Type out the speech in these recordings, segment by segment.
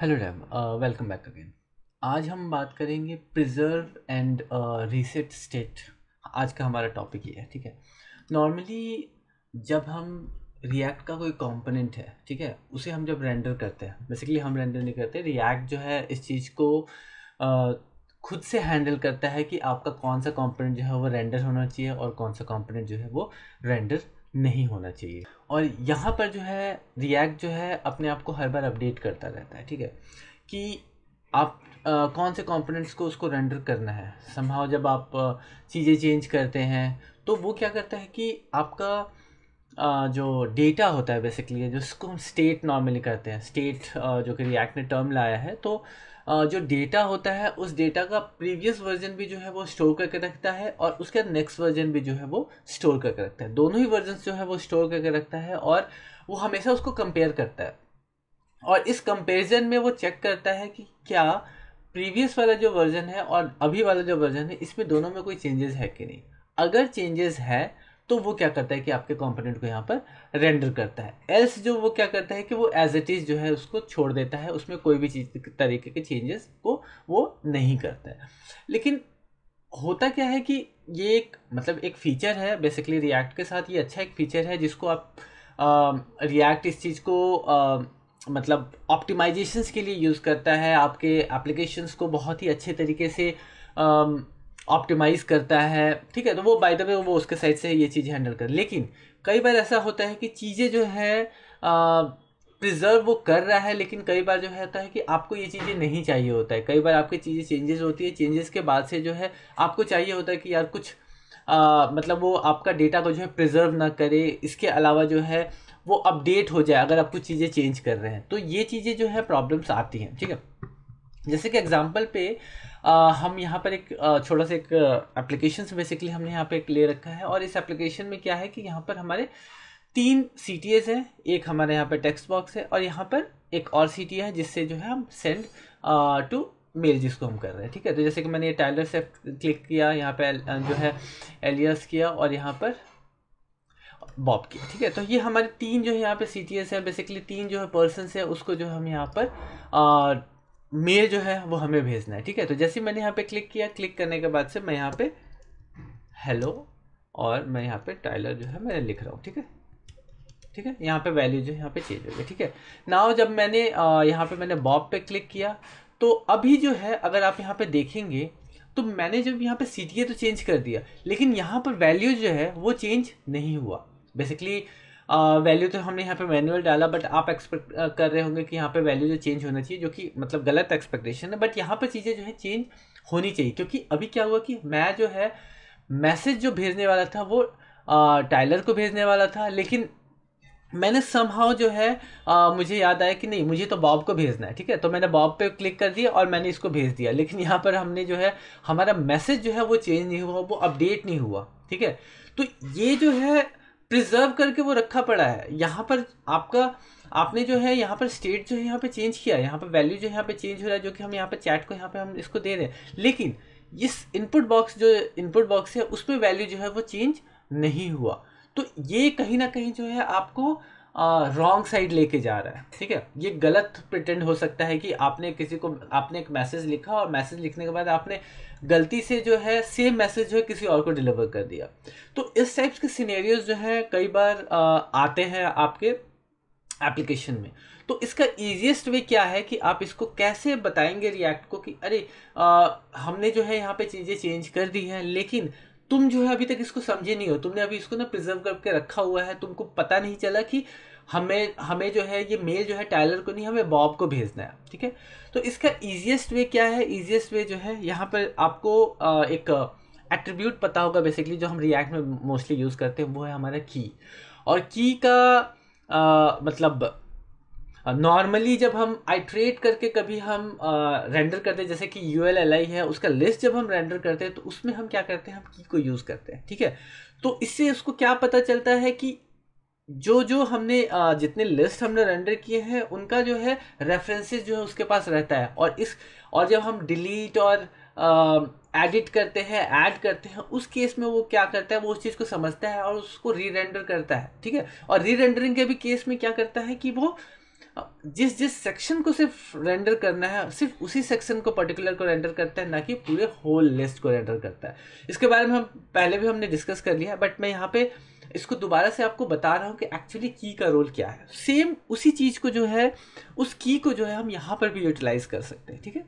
hello डैम welcome back again आज हम बात करेंगे प्रिजर्व एंड रीसेट स्टेट आज का हमारा टॉपिक ये है ठीक है नॉर्मली जब हम रिएक्ट का कोई कंपोनेंट है ठीक है उसे हम जब रेंडर करते हैं बेसिकली हम रेंडर नहीं करते रिएक्ट जो है इस चीज़ को uh, खुद से हैंडल करता है कि आपका कौन सा कंपोनेंट जो है वो रेंडर होना चाहिए और कौन सा कंपोनेंट जो है वो रेंडर नहीं होना चाहिए और यहाँ पर जो है रिएक्ट जो है अपने आप को हर बार अपडेट करता रहता है ठीक है कि आप आ, कौन से कंपोनेंट्स को उसको रेंडर करना है समहाव जब आप चीज़ें चेंज करते हैं तो वो क्या करता है कि आपका आ, जो डेटा होता है बेसिकली जिसको हम स्टेट नॉर्मली करते हैं स्टेट जो कि रिएक्ट ने टर्म लाया है तो जो डेटा होता है उस डेटा का प्रीवियस वर्जन भी जो है वो स्टोर करके रखता है और उसका नेक्स्ट वर्जन भी जो है वो स्टोर करके रखता है दोनों ही वर्जन जो है वो स्टोर करके रखता है और वो हमेशा उसको कंपेयर करता है और इस कंपेरिजन में वो चेक करता है कि क्या प्रीवियस वाला जो वर्जन है और अभी वाला जो वर्जन है इसमें दोनों में कोई चेंजेस है कि नहीं अगर चेंजेस है तो वो क्या करता है कि आपके कॉम्पोनेंट को यहाँ पर रेंडर करता है एल्स जो वो क्या करता है कि वो एज इट इज़ जो है उसको छोड़ देता है उसमें कोई भी चीज़ तरीके के चेंजेस को वो नहीं करता है लेकिन होता क्या है कि ये एक मतलब एक फ़ीचर है बेसिकली रिएक्ट के साथ ये अच्छा एक फ़ीचर है जिसको आप रिएक्ट इस चीज़ को आ, मतलब ऑप्टिमाइजेशंस के लिए यूज़ करता है आपके एप्लीकेशंस को बहुत ही अच्छे तरीके से आ, ऑप्टिमाइज करता है ठीक है तो वो बाय द वे वो उसके साइड से ये चीज़ हैंडल कर लेकिन कई बार ऐसा होता है कि चीज़ें जो है प्रिजर्व वो कर रहा है लेकिन कई बार जो होता है कि आपको ये चीज़ें नहीं चाहिए होता है कई बार आपकी चीज़ें चेंजेस होती है चेंजेस के बाद से जो है आपको चाहिए होता है कि यार कुछ आ, मतलब वो आपका डेटा को जो है प्रिजर्व ना करे इसके अलावा जो है वो अपडेट हो जाए अगर आप कुछ चीज़ें चेंज कर रहे हैं तो ये चीज़ें जो है प्रॉब्लम्स आती हैं ठीक है जैसे कि एग्जाम्पल पे आ, हम यहाँ पर एक छोटा सा एक एप्लीकेशन बेसिकली हमने यहाँ पे एक ले रखा है और इस एप्लीकेशन में क्या है कि यहाँ पर हमारे तीन सी टी एस हैं एक हमारे यहाँ पर टेक्स्ट बॉक्स है और यहाँ पर एक और सी टी है जिससे जो है हम सेंड टू मेल जिसको हम कर रहे हैं ठीक है तो जैसे कि मैंने ये टाइलर से क्लिक किया यहाँ पर जो है एलियस किया और यहाँ पर बॉब किया ठीक है तो ये हमारे तीन जो है यहाँ पे सी टी एस है बेसिकली तीन जो है पर्सनस है उसको जो हम यहाँ पर आ, मेल जो है वो हमें भेजना है ठीक है तो जैसे मैंने यहाँ पे क्लिक किया क्लिक करने के बाद से मैं यहाँ पे हेलो और मैं यहाँ पे टाइलर जो है मैं लिख रहा हूँ ठीक है ठीक है यहाँ पे वैल्यू जो है यहाँ पे चेंज हो गया ठीक है नाउ जब मैंने यहाँ पे मैंने बॉब पे क्लिक किया तो अभी जो है अगर आप यहाँ पे देखेंगे तो मैंने जब यहाँ पे सी तो चेंज कर दिया लेकिन यहाँ पर वैल्यू जो है वो चेंज नहीं हुआ बेसिकली वैल्यू तो हमने यहाँ पे मैनुअल डाला बट आप एक्सपेक्ट कर रहे होंगे कि यहाँ पे वैल्यू जो चेंज होना चाहिए जो कि मतलब गलत एक्सपेक्टेशन है बट यहाँ पे चीज़ें जो है चेंज होनी चाहिए क्योंकि अभी क्या हुआ कि मैं जो है मैसेज जो भेजने वाला था वो टाइलर को भेजने वाला था लेकिन मैंने समहाव जो है आ, मुझे याद आया कि नहीं मुझे तो बॉब को भेजना है ठीक है तो मैंने बॉब पे क्लिक कर दिया और मैंने इसको भेज दिया लेकिन यहाँ पर हमने जो है हमारा मैसेज जो है वो चेंज नहीं हुआ वो अपडेट नहीं हुआ ठीक है तो ये जो है प्रिजर्व करके वो रखा पड़ा है यहाँ पर आपका आपने जो है यहाँ पर स्टेट जो है यहाँ पे चेंज किया यहाँ पर वैल्यू जो है यहाँ पे चेंज हो रहा है जो कि हम यहाँ पर चैट को यहाँ पे हम इसको दे रहे हैं लेकिन इस इनपुट बॉक्स जो इनपुट बॉक्स है उसमें वैल्यू जो है वो चेंज नहीं हुआ तो ये कहीं ना कहीं जो है आपको रॉन्ग साइड लेके जा रहा है ठीक है ये गलत प्रिटेंड हो सकता है कि आपने किसी को आपने एक मैसेज लिखा और मैसेज लिखने के बाद आपने गलती से जो है सेम मैसेज जो है किसी और को डिलीवर कर दिया तो इस टाइप्स के सीनेरियोज जो है कई बार आ, आते हैं आपके एप्लीकेशन में तो इसका ईजिएस्ट वे क्या है कि आप इसको कैसे बताएंगे रिएक्ट को कि अरे आ, हमने जो है यहाँ पे चीज़ें चेंज कर दी हैं लेकिन तुम जो है अभी तक इसको समझे नहीं हो तुमने अभी इसको ना प्रिजर्व करके रखा हुआ है तुमको पता नहीं चला कि हमें हमें जो है ये मेल जो है टाइलर को नहीं हमें बॉब को भेजना है ठीक है तो इसका ईजिएस्ट वे क्या है ईजिएस्ट वे जो है यहाँ पर आपको एक एट्रीब्यूट पता होगा बेसिकली जो हम रिएक्ट में मोस्टली यूज़ करते हैं वो है हमारा की और की का आ, मतलब नॉर्मली जब हम आइट्रेट करके कभी हम रेंडर करते हैं जैसे कि यू एल एल आई है उसका लिस्ट जब हम रेंडर करते हैं तो उसमें हम क्या करते हैं हम की को यूज़ करते हैं ठीक है तो इससे उसको क्या पता चलता है कि जो जो हमने जितने लिस्ट हमने रेंडर किए हैं उनका जो है रेफरेंसेस जो है उसके पास रहता है और इस और जब हम डिलीट और एडिट करते हैं ऐड करते हैं उस केस में वो क्या करता है वो उस चीज़ को समझता है और उसको री रेंडर करता है ठीक है और री रेंडरिंग के भी केस में क्या करता है कि वो जिस जिस सेक्शन को सिर्फ रेंडर करना है सिर्फ उसी सेक्शन को पर्टिकुलर को रेंडर करता है ना कि पूरे होल लिस्ट को रेंडर करता है इसके बारे में हम पहले भी हमने डिस्कस कर लिया बट मैं यहाँ पे इसको दोबारा से आपको बता रहा हूँ कि एक्चुअली की का रोल क्या है सेम उसी चीज़ को जो है उस की को जो है हम यहाँ पर भी यूटिलाइज कर सकते हैं ठीक है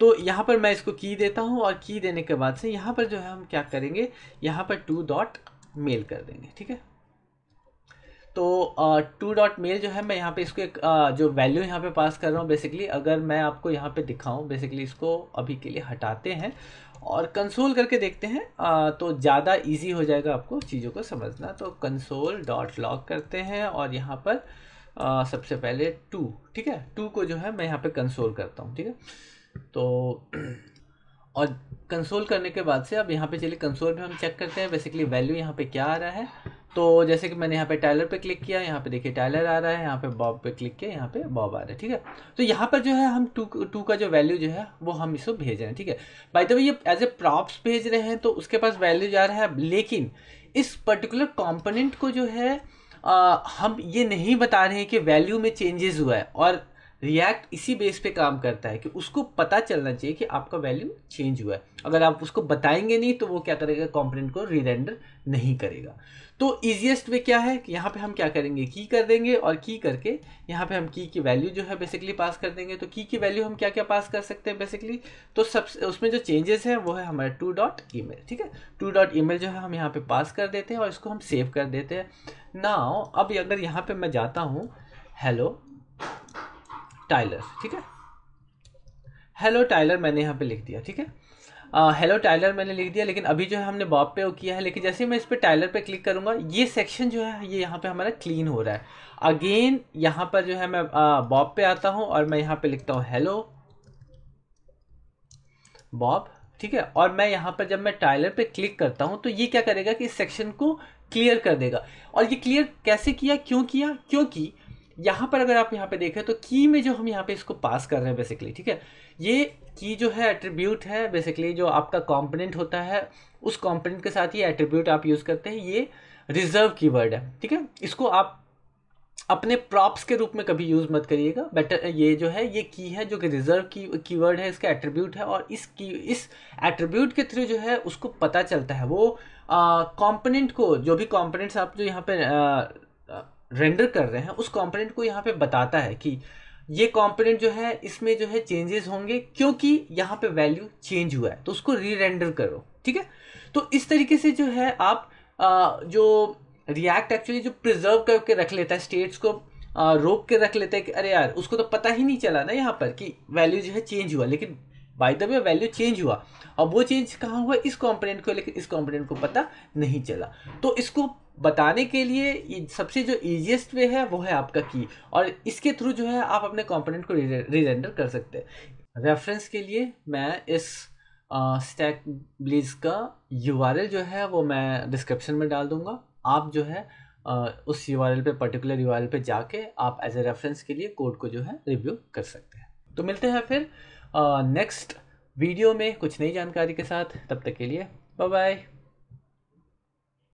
तो यहाँ पर मैं इसको की देता हूँ और की देने के बाद से यहाँ पर जो है हम क्या करेंगे यहाँ पर टू डॉट मेल कर देंगे ठीक है तो टू डॉट मेल जो है मैं यहाँ पे इसको एक uh, जो वैल्यू यहाँ पे पास कर रहा हूँ बेसिकली अगर मैं आपको यहाँ पे दिखाऊँ बेसिकली इसको अभी के लिए हटाते हैं और कंसोल करके देखते हैं uh, तो ज़्यादा इजी हो जाएगा आपको चीज़ों को समझना तो कंसोल डॉट लॉग करते हैं और यहाँ पर uh, सबसे पहले टू ठीक है टू को जो है मैं यहाँ पे कंसोल करता हूँ ठीक है तो और कंसोल करने के बाद से अब यहाँ पे चलिए कंसोल में हम चेक करते हैं बेसिकली वैल्यू यहाँ पे क्या आ रहा है तो जैसे कि मैंने यहाँ पे टाइलर पे क्लिक किया यहाँ पे देखिए टाइलर आ रहा है यहाँ पे बॉब पे क्लिक किया यहाँ पे बॉब आ रहा है ठीक है तो यहाँ पर जो है हम टू टू का जो वैल्यू जो है वो हम इसको भेज रहे हैं ठीक है बाय द वे ये एज ए प्रॉप्स भेज रहे हैं तो उसके पास वैल्यू जा रहा है लेकिन इस पर्टिकुलर कॉम्पोनेंट को जो है आ, हम ये नहीं बता रहे हैं कि वैल्यू में चेंजेस हुआ है और रिएक्ट इसी बेस पे काम करता है कि उसको पता चलना चाहिए कि आपका वैल्यू चेंज हुआ है अगर आप उसको बताएंगे नहीं तो वो क्या करेगा कॉम्पोनेंट को रिरेंडर नहीं करेगा तो ईजिएस्ट वे क्या है कि यहाँ पे हम क्या करेंगे की कर देंगे और की करके यहाँ पे हम की की वैल्यू जो है बेसिकली पास कर देंगे तो की की वैल्यू हम क्या क्या पास कर सकते हैं बेसिकली तो सब उसमें जो चेंजेस हैं वो है हमारा टू डॉट ई ठीक है टू डॉट ई जो है हम यहाँ पे पास कर देते हैं और इसको हम सेव कर देते हैं ना अब अगर यहाँ पर मैं जाता हूँ हेलो टाइलर ठीक है हेलो टाइलर मैंने यहाँ पे लिख दिया ठीक है हेलो uh, टाइलर मैंने लिख दिया लेकिन अभी जो है हमने बॉब पे वो किया है लेकिन जैसे मैं इस पर टाइलर पे क्लिक करूँगा ये सेक्शन जो है ये यहाँ पे हमारा क्लीन हो रहा है अगेन यहाँ पर जो है मैं बॉब uh, पे आता हूँ और मैं यहाँ पे लिखता हूँ हेलो बॉब ठीक है और मैं यहाँ पर जब मैं टाइलर पे क्लिक करता हूँ तो ये क्या करेगा कि इस सेक्शन को क्लियर कर देगा और ये क्लियर कैसे किया क्यों किया क्योंकि यहाँ पर अगर आप यहाँ पे देखें तो की में जो हम यहाँ पे इसको पास कर रहे हैं बेसिकली ठीक है ये की जो है एट्रीब्यूट है बेसिकली जो आपका कॉम्पोनेंट होता है उस कॉम्पोनेंट के साथ ये एट्रीब्यूट आप यूज़ करते हैं ये रिजर्व वर्ड है ठीक है इसको आप अपने प्रॉप्स के रूप में कभी यूज़ मत करिएगा बेटर ये जो है ये की है जो कि रिजर्व की कीवर्ड है इसका एट्रीब्यूट है और इस की इस एट्रीब्यूट के थ्रू जो है उसको पता चलता है वो कंपोनेंट को जो भी कंपोनेंट्स आप जो यहाँ पे रेंडर कर रहे हैं उस कॉम्पोनेंट को यहाँ पे बताता है कि ये कॉम्पोनेंट जो है इसमें जो है चेंजेस होंगे क्योंकि यहाँ पे वैल्यू चेंज हुआ है तो उसको री रेंडर करो ठीक है तो इस तरीके से जो है आप आ, जो रिएक्ट एक्चुअली जो प्रिजर्व करके रख लेता है स्टेट्स को आ, रोक के रख लेता है कि अरे यार उसको तो पता ही नहीं चला ना यहाँ पर कि वैल्यू जो है चेंज हुआ लेकिन by the way value change हुआ और वो चेंज कहाँ हुआ इस कॉम्पोनेंट को लेकिन इस कॉम्पोनेंट को पता नहीं चला तो इसको बताने के लिए सबसे जो ईजिएस्ट वे है वो है आपका की और इसके थ्रू जो है आप अपने कॉम्पोनेंट को रिजेंडर कर सकते हैं रेफरेंस के लिए मैं इस स्टैक ब्लीज का यू जो है वो मैं डिस्क्रिप्शन में डाल दूंगा आप जो है Uh, उस यू पे पर्टिकुलर यू पे जाके आप एज ए रेफरेंस के लिए कोड को जो है रिव्यू कर सकते हैं तो मिलते हैं फिर नेक्स्ट वीडियो में कुछ नई जानकारी के साथ तब तक के लिए बाय बाय